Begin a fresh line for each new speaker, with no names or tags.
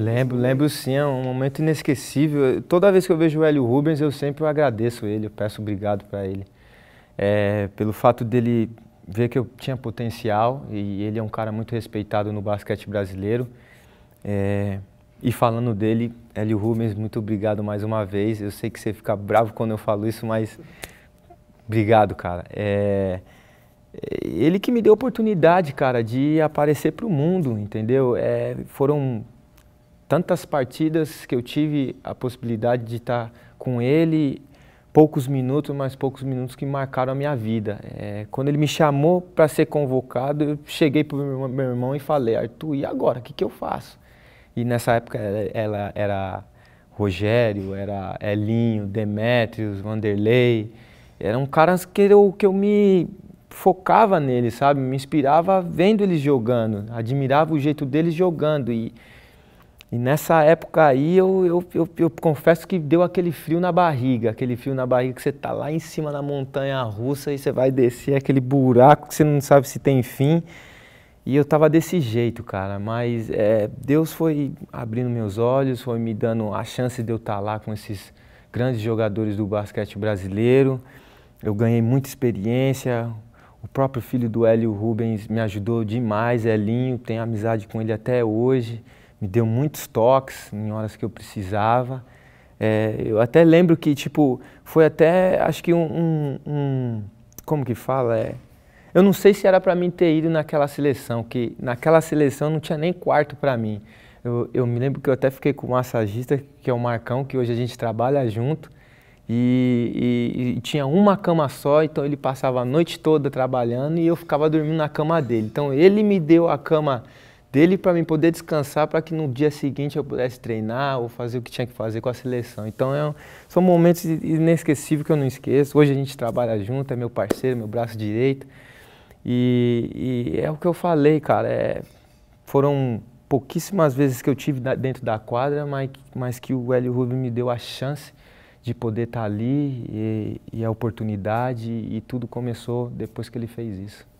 Lembro, lembro sim, é um momento inesquecível. Toda vez que eu vejo o Hélio Rubens, eu sempre agradeço ele, eu peço obrigado para ele. É, pelo fato dele ver que eu tinha potencial e ele é um cara muito respeitado no basquete brasileiro. É, e falando dele, Hélio Rubens, muito obrigado mais uma vez. Eu sei que você fica bravo quando eu falo isso, mas obrigado, cara. É, ele que me deu a oportunidade, cara, de aparecer para o mundo, entendeu? É, foram tantas partidas que eu tive a possibilidade de estar com ele, poucos minutos, mas poucos minutos que marcaram a minha vida. É, quando ele me chamou para ser convocado, eu cheguei para o meu, irmão e falei, Arthur, e agora, o que, que eu faço? E nessa época ela, era Rogério, era Elinho, Demetrios, Vanderlei, eram caras que eu, que eu me focava nele sabe? Me inspirava vendo eles jogando, admirava o jeito deles jogando e e nessa época aí, eu, eu, eu, eu, confesso que deu aquele frio na barriga, aquele frio na barriga que você tá lá em cima na montanha russa e você vai descer aquele buraco que você não sabe se tem fim. E eu tava desse jeito, cara, mas é, Deus foi abrindo meus olhos, foi me dando a chance de eu estar tá lá com esses grandes jogadores do basquete brasileiro. Eu ganhei muita experiência, o próprio filho do Hélio Rubens me ajudou demais, Elinho, tenho amizade com ele até hoje me deu muitos toques em horas que eu precisava. É, eu até lembro que, tipo, foi até, acho que um, um, um como que fala? É, eu não sei se era para mim ter ido naquela seleção, que naquela seleção não tinha nem quarto para mim. Eu, eu, me lembro que eu até fiquei com o massagista, que é o Marcão, que hoje a gente trabalha junto, e, e, e, tinha uma cama só, então ele passava a noite toda trabalhando e eu ficava dormindo na cama dele. Então ele me deu a cama dele para mim poder descansar para que no dia seguinte eu pudesse treinar ou fazer o que tinha que fazer com a seleção. Então é um, são momentos inesquecíveis que eu não esqueço. Hoje a gente trabalha junto, é meu parceiro, meu braço direito. E, e é o que eu falei, cara. É, foram pouquíssimas vezes que eu tive dentro da quadra, mas, mas que o Hélio Rubio me deu a chance de poder estar tá ali e, e a oportunidade e tudo começou depois que ele fez isso.